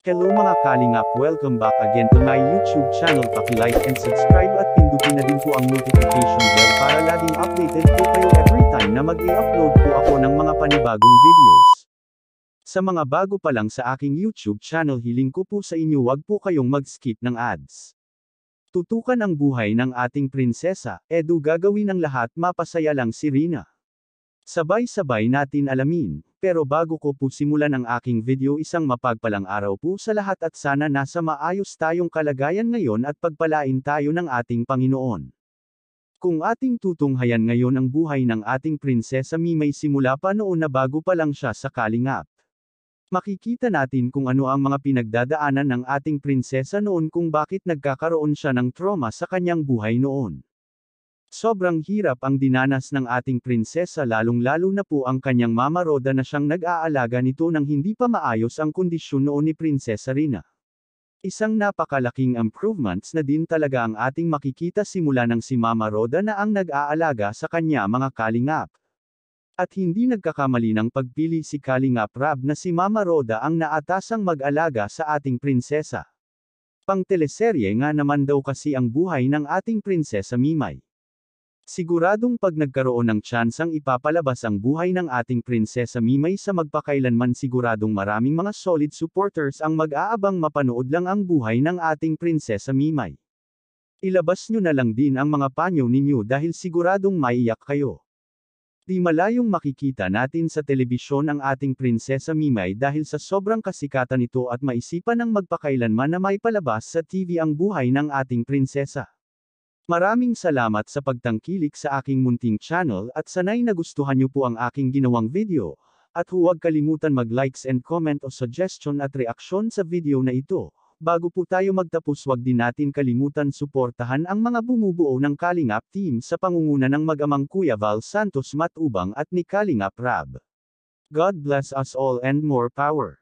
Hello mga kalingap, welcome back again to my YouTube channel. Paki-like and subscribe at pindutin na din po ang notification bell para laging updated po kayo every time na mag-i-upload po ako ng mga panibagong videos. Sa mga bago pa lang sa aking YouTube channel hiling ko po sa inyo wag po kayong mag-skip ng ads. Tutukan ang buhay ng ating prinsesa, edo gagawin ang lahat mapasaya lang si Rina. Sabay-sabay natin alamin, pero bago ko po simulan ang aking video isang mapagpalang araw po sa lahat at sana nasa maayos tayong kalagayan ngayon at pagpalain tayo ng ating Panginoon. Kung ating tutunghayan ngayon ang buhay ng ating prinsesa Mimay simula pa noon na bago pa lang siya sa kalingap. Makikita natin kung ano ang mga pinagdadaanan ng ating prinsesa noon kung bakit nagkakaroon siya ng trauma sa kanyang buhay noon. Sobrang hirap ang dinanas ng ating prinsesa lalong-lalo na po ang kanyang mama Roda na siyang nag-aalaga nito nang hindi pa maayos ang kondisyon noon ni Prinsesa Rina. Isang napakalaking improvements na din talaga ang ating makikita simula ng si Mama Roda na ang nag-aalaga sa kanya mga kalingap. At hindi nagkakamali ng pagpili si Kalingap Rab na si Mama Roda ang naatasang mag-alaga sa ating prinsesa. Pang teleserye nga naman daw kasi ang buhay ng ating prinsesa Mimay. Siguradong pag nagkaroon ng tsansang ipapalabas ang buhay ng ating Prinsesa Mimay sa magpakailanman siguradong maraming mga solid supporters ang mag-aabang mapanood lang ang buhay ng ating Prinsesa Mimay. Ilabas nyo na lang din ang mga panyo ninyo dahil siguradong maiyak kayo. Di malayong makikita natin sa telebisyon ang ating Prinsesa Mimay dahil sa sobrang kasikatan nito at maisipan ng magpakailanman na may palabas sa TV ang buhay ng ating prinsesa. Maraming salamat sa pagtangkilik sa aking munting channel at sanay na gustuhan niyo po ang aking ginawang video, at huwag kalimutan mag-likes and comment o suggestion at reaksyon sa video na ito. Bago po tayo magtapos huwag din natin kalimutan suportahan ang mga bumubuo ng Kalingap team sa pangunguna ng mag-amang Kuya Val Santos Matubang at ni Kalingap Rab. God bless us all and more power.